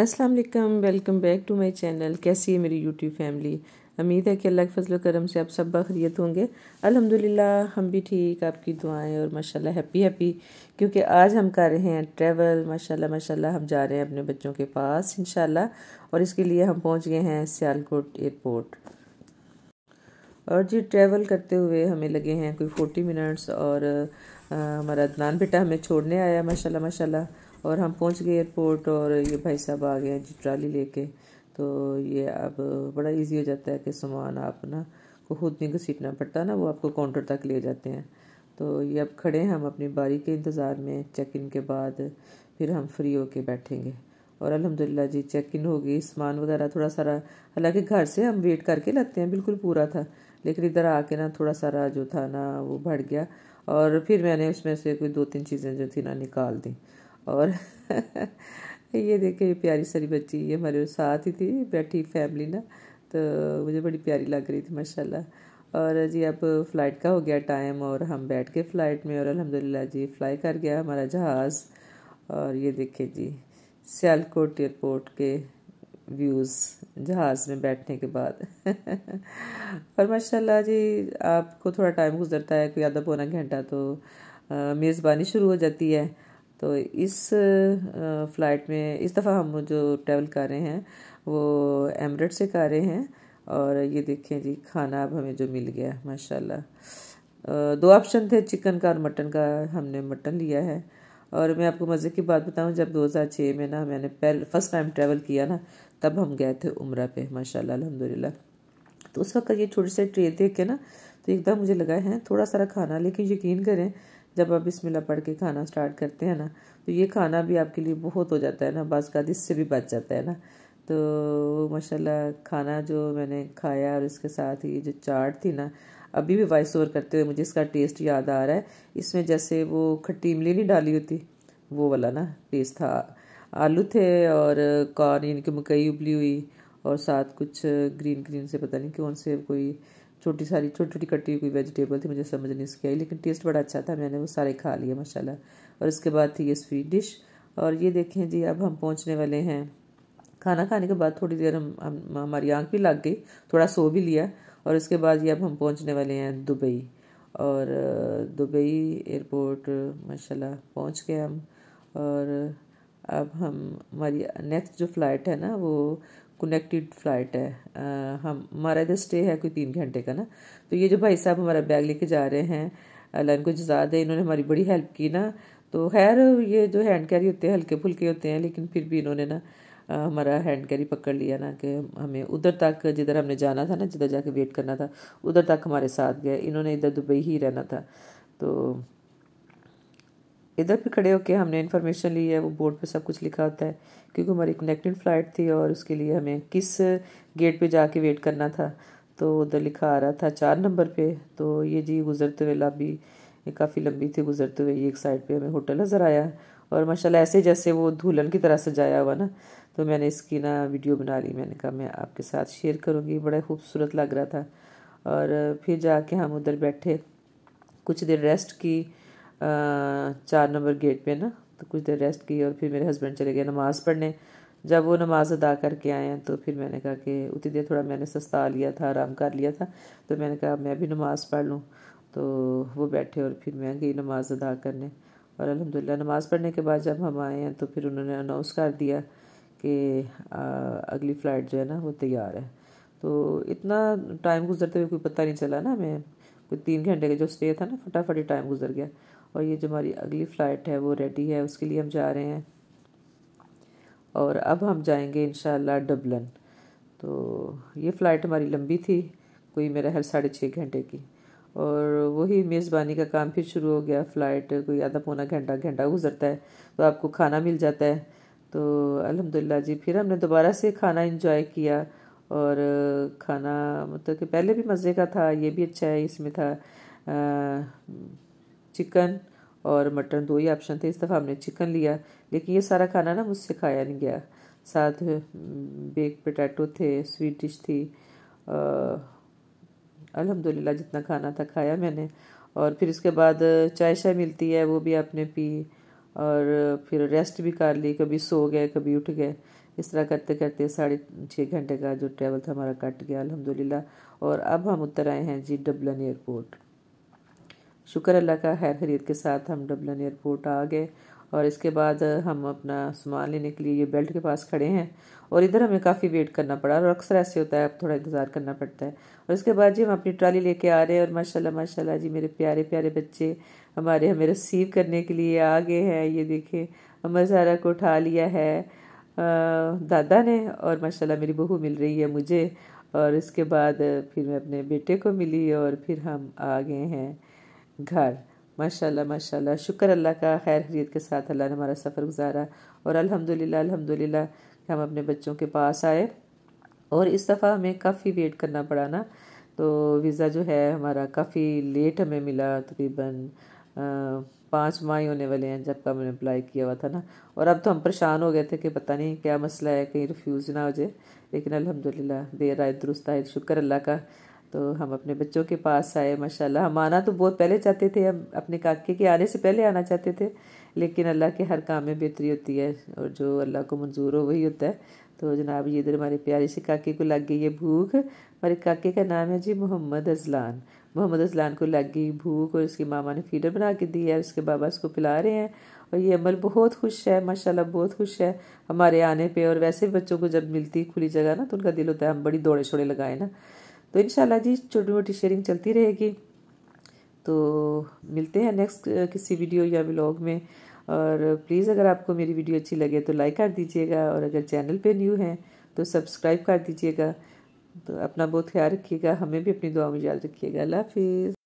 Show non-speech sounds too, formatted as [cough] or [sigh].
अस्सलाम वालेकुम welcome back to my channel कैसी है मेरी यूट्यूब फैमिली उम्मीद है कि अल्लाह के फजल करम से आप सब बखरीत होंगे अल्हम्दुलिल्लाह हम भी ठीक आपकी दुआएं और माशाल्लाह हैप्पी हैप्पी क्योंकि आज हम कर रहे हैं ट्रैवल माशाल्लाह माशाल्लाह हम जा रहे हैं अपने बच्चों के पास इन और इसके लिए हम पहुँच गए हैं सियालकोट एयरपोर्ट और जी ट्रैवल करते हुए हमें लगे हैं कोई फोर्टी मिनट्स और हाँ, हमारा अदनान बेटा हमें छोड़ने आया माशाल्लाह माशाल्लाह और हम पहुंच गए एयरपोर्ट और ये भाई साहब आ गए हैं जी ट्राली लेके तो ये अब बड़ा इजी हो जाता है कि सामान आप ना को खुद नहीं घसीटना पड़ता ना वो आपको काउंटर तक ले जाते हैं तो ये अब खड़े हैं हम अपनी बारी के इंतज़ार में चेक इन के बाद फिर हम फ्री होके बैठेंगे और अलहमदिल्ला जी चेक इन हो गई सामान वगैरह थोड़ा सारा हालांकि घर से हम वेट करके लगते हैं बिल्कुल पूरा था लेकिन इधर आके ना थोड़ा सारा जो था ना वो बढ़ गया और फिर मैंने उसमें से कोई दो तीन चीज़ें जो थी ना निकाल दी और [laughs] ये देखे ये प्यारी सारी बच्ची ये हमारे साथ ही थी बैठी फैमिली ना तो मुझे बड़ी प्यारी लग रही थी माशाल्लाह और जी अब फ़्लाइट का हो गया टाइम और हम बैठ के फ़्लाइट में और अल्हम्दुलिल्लाह जी फ़्लाई कर गया हमारा जहाज़ और ये देखे जी सियालकोट एयरपोर्ट के व्यूज़ जहाज़ में बैठने के बाद [laughs] पर माशाल्लाह जी आपको थोड़ा टाइम गुजरता है कोई आधा पौना घंटा तो मेज़बानी शुरू हो जाती है तो इस फ़्लाइट में इस दफ़ा हम जो ट्रैवल कर रहे हैं वो एमरेट से कर रहे हैं और ये देखें जी खाना अब हमें जो मिल गया माशाल्लाह दो ऑप्शन थे चिकन का और मटन का हमने मटन लिया है और मैं आपको मज़े की बात बताऊँ जब 2006 में ना मैंने पहले फ़र्स्ट टाइम ट्रैवल किया ना तब हम गए थे उम्र पे माशाल्लाह अल्हम्दुलिल्लाह तो उस वक्त ये छोटे से ट्रे देख के ना तो एकदम मुझे लगा है थोड़ा सारा खाना लेकिन यकीन करें जब आप बिस्मिल्ला पढ़ के खाना स्टार्ट करते हैं ना तो ये खाना भी आपके लिए बहुत हो जाता है ना बस का इससे भी बच जाता है ना तो माशाल्लाह खाना जो मैंने खाया और इसके साथ ही जो चाट थी ना अभी भी वॉइस ओवर करते हुए मुझे इसका टेस्ट याद आ रहा है इसमें जैसे वो खट्टी इमली नहीं डाली होती वो वाला ना टेस्ट था आलू थे और कॉर्न यानी कि मकई उबली हुई और साथ कुछ ग्रीन ग्रीन से पता नहीं कौन से कोई छोटी सारी छोटी छोटी कटी हुई कोई वेजिटेबल थी मुझे समझ नहीं इसकी आई लेकिन टेस्ट बड़ा अच्छा था मैंने वो सारे खा लिए माशाल्लाह और इसके बाद थी ये स्वीट डिश और ये देखें जी अब हम पहुंचने वाले हैं खाना खाने के बाद थोड़ी देर हम हमारी आँख भी लग गई थोड़ा सो भी लिया और उसके बाद ये अब हम पहुंचने वाले हैं दुबई और दुबई एयरपोर्ट माशाल्लाह पहुंच गए हम और अब हम हमारी नेक्स्ट जो फ़्लाइट है ना वो कनेक्टेड फ़्लाइट है आ, हम हमारा इधर स्टे है कोई तीन घंटे का ना तो ये जो भाई साहब हमारा बैग लेके जा रहे हैं अल्लाह इनको जजा दे इन्होंने हमारी बड़ी हेल्प की ना तो खैर ये जो हैंड कैरी होते हैं हल्के फुल्के होते हैं लेकिन फिर भी इन्होंने ना हमारा हैंड कैरी पकड़ लिया ना कि हमें उधर तक जिधर हमने जाना था ना जिधर जाके वेट करना था उधर तक हमारे साथ गए इन्होंने इधर दुबई ही रहना था तो इधर भी खड़े होके हमने इन्फॉर्मेशन ली है वो बोर्ड पे सब कुछ लिखा होता है क्योंकि हमारी कनेक्टिंग फ़्लाइट थी और उसके लिए हमें किस गेट पे जाके वेट करना था तो उधर लिखा आ रहा था चार नंबर पे तो ये जी गुज़रते हुए लाबी काफ़ी लंबी थी गुज़रते हुए ये एक साइड पे हमें होटल नज़र आया और माशाल्लाह ऐसे जैसे वो धूलन की तरह सजाया हुआ ना तो मैंने इसकी ना वीडियो बना ली मैंने कहा मैं आपके साथ शेयर करूँगी बड़ा खूबसूरत लग रहा था और फिर जाके हम उधर बैठे कुछ देर रेस्ट की चार नंबर गेट पे ना तो कुछ देर रेस्ट की और फिर मेरे हस्बैंड चले गए नमाज़ पढ़ने जब वो नमाज़ अदा करके आए हैं तो फिर मैंने कहा कि उतनी देर थोड़ा मैंने सस्ता लिया था आराम कर लिया था तो मैंने कहा मैं भी नमाज़ पढ़ लूँ तो वो बैठे और फिर मैं गई नमाज़ अदा करने और अलहमदिल्ला नमाज़ पढ़ने के बाद जब हम आए हैं तो फिर उन्होंने अनाउंस कर दिया कि अगली फ़्लाइट जो है ना वो तैयार है तो इतना टाइम गुजरते हुए कोई पता नहीं चला ना हमें कोई तीन घंटे का जो स्टे था ना फटाफट ही टाइम गुजर गया और ये जो हमारी अगली फ़्लाइट है वो रेडी है उसके लिए हम जा रहे हैं और अब हम जाएंगे इन डबलन तो ये फ़्लाइट हमारी लंबी थी कोई मेरा हर साढ़े छः घंटे की और वही मेज़बानी का काम फिर शुरू हो गया फ़्लाइट कोई आधा पौना घंटा घंटा गुजरता है तो आपको खाना मिल जाता है तो अल्हम्दुलिल्लाह जी फिर हमने दोबारा से खाना इंजॉय किया और खाना मतलब कि पहले भी मज़े का था ये भी अच्छा है इसमें था चिकन और मटन दो ही ऑप्शन थे इस दफ़ा हमने चिकन लिया लेकिन ये सारा खाना ना मुझसे खाया नहीं गया साथ बेक पटैटो थे स्वीट डिश थी अल्हम्दुलिल्लाह जितना खाना था खाया मैंने और फिर उसके बाद चाय शाय मिलती है वो भी आपने पी और फिर रेस्ट भी कर ली कभी सो गए कभी उठ गए इस तरह करते करते साढ़े छः घंटे का जो ट्रैवल था हमारा कट गया अल्हम्दुलिल्लाह और अब हम उतर आए हैं जी डबलन एयरपोर्ट शुक्र अल्लाह का खैर खरीद के साथ हम डबलन एयरपोर्ट आ गए और इसके बाद हम अपना सामान लेने के लिए ये बेल्ट के पास खड़े हैं और इधर हमें काफ़ी वेट करना पड़ा और अक्सर ऐसे होता है अब थोड़ा इंतज़ार करना पड़ता है और इसके बाद जी हम अपनी ट्राली लेके आ रहे हैं और माशाल्लाह माशाल्लाह जी मेरे प्यारे प्यारे बच्चे हमारे हमें रिसीव करने के लिए आ गए हैं ये देखें अमर सारा को उठा लिया है दादा ने और माशाल्लाह मेरी बहू मिल रही है मुझे और इसके बाद फिर मैं अपने बेटे को मिली और फिर हम आ गए हैं घर माशाल्लाह माशाल्लाह शुक्र अल्लाह का खैर खरीद के साथ अल्लाह ने हमारा सफ़र गुजारा और अल्हम्दुलिल्लाह अल्हम्दुलिल्लाह हम अपने बच्चों के पास आए और इस दफ़ा हमें काफ़ी वेट करना पड़ा ना तो वीज़ा जो है हमारा काफ़ी लेट हमें मिला तकरीबन पाँच माह होने वाले हैं जब का हमने अप्लाई किया हुआ था ना और अब तो हम परेशान हो गए थे कि पता नहीं क्या मसला है कहीं रिफ्यूज़ ना हो जाए लेकिन अल्हम्दुलिल्लाह देर आए दुरुस्त आए शुक्र अल्लाह का तो हम अपने बच्चों के पास आए माशाल्लाह हम आना तो बहुत पहले चाहते थे हम अपने काके के आने से पहले आना चाहते थे लेकिन अल्लाह के हर काम में बेहतरी होती है और जो अल्लाह को मंजूर हो वही होता है तो जनाब ये इधर हमारे प्यारे से काके को लग गई है भूख हमारे काके का नाम है जी मोहम्मद अजलान मोहम्मद अजलान को लग गई भूख और उसके मामा ने फीडर बना के दी है उसके बाबा उसको पिला रहे हैं और ये अमल बहुत खुश है माशाल्लाह बहुत खुश है हमारे आने पे और वैसे बच्चों को जब मिलती खुली जगह ना तो उनका दिल होता है हम बड़ी दौड़े छोड़े लगाए ना तो इन जी छोटी मोटी शेयरिंग चलती रहेगी तो मिलते हैं नेक्स्ट किसी वीडियो या ब्लॉग में और प्लीज़ अगर आपको मेरी वीडियो अच्छी लगे तो लाइक कर दीजिएगा और अगर चैनल पे न्यू हैं तो सब्सक्राइब कर दीजिएगा तो अपना बहुत ख्याल रखिएगा हमें भी अपनी दुआ में याद रखिएगा अल्लाह हाफिज़